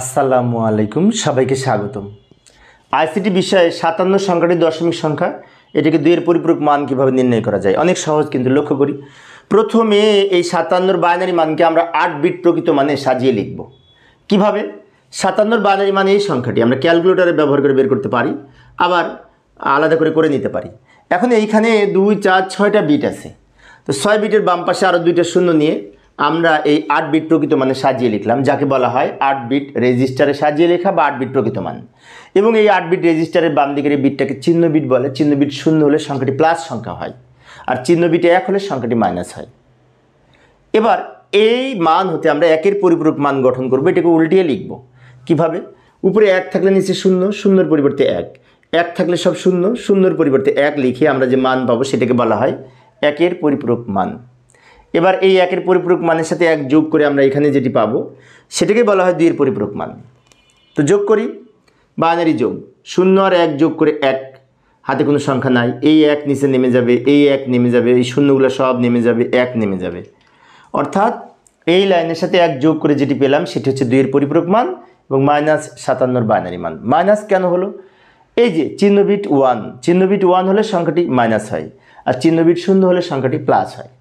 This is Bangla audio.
আসসালামু আলাইকুম সবাইকে স্বাগতম আইসিটি বিষয়ে সাতান্ন সংখ্যাটি দশমিক সংখ্যা এটাকে দুইয়ের পরিপূরক মান কিভাবে নির্ণয় করা যায় অনেক সহজ কিন্তু লক্ষ্য করি প্রথমে এই সাতান্নর বাইনারি মানকে আমরা আট বিট প্রকৃত মানে সাজিয়ে লিখব কিভাবে সাতান্নর বাইনারি মানে এই সংখ্যাটি আমরা ক্যালকুলেটারে ব্যবহার করে বের করতে পারি আবার আলাদা করে করে নিতে পারি এখন এইখানে দুই চার ছয়টা বিট আছে তো ছয় বিটের বাম পাশে আরও দুইটা শূন্য নিয়ে আমরা এই আট বিট প্রকৃত মানে সাজিয়ে লিখলাম যাকে বলা হয় আট বিট রেজিস্টারে সাজিয়ে লেখা বা আট বিট প্রকৃত মান এবং এই আট বিট রেজিস্টারের বাম দিকের এই বিটটাকে চিহ্ন বিট বলে চিহ্ন বিট শূন্য হলে সংখ্যাটি প্লাস সংখ্যা হয় আর চিহ্ন বিটে এক হলে সংখ্যাটি মাইনাস হয় এবার এই মান হতে আমরা একের পরিপূরক মান গঠন করবো এটাকে উল্টিয়ে লিখব কিভাবে উপরে এক থাকলে নিচে শূন্য শূন্যর পরিবর্তে এক এক থাকলে সব শূন্য শূন্যর পরিবর্তে এক লিখে আমরা যে মান পাবো সেটাকে বলা হয় একের পরিপূরক মান এবার এই একের পরিপূরক মানের সাথে এক যোগ করে আমরা এখানে যেটি পাবো সেটাকেই বলা হয় দুইয়ের পরিপূরক মান তো যোগ করি বাইনারি যোগ শূন্য আর এক যোগ করে এক হাতে কোনো সংখ্যা নাই এই এক নিচে নেমে যাবে এই এক নেমে যাবে এই শূন্যগুলো সব নেমে যাবে এক নেমে যাবে অর্থাৎ এই লাইনের সাথে এক যোগ করে যেটি পেলাম সেটি হচ্ছে দুইয়ের পরিপূরক মান এবং মাইনাস সাতান্নর বাইনারি মান মাইনাস কেন হলো এই যে চিহ্নবিট ওয়ান চিহ্নবিট ওয়ান হলে সংখ্যাটি মাইনাস হয় আর চিহ্নবিট শূন্য হলে সংখ্যাটি প্লাস হয়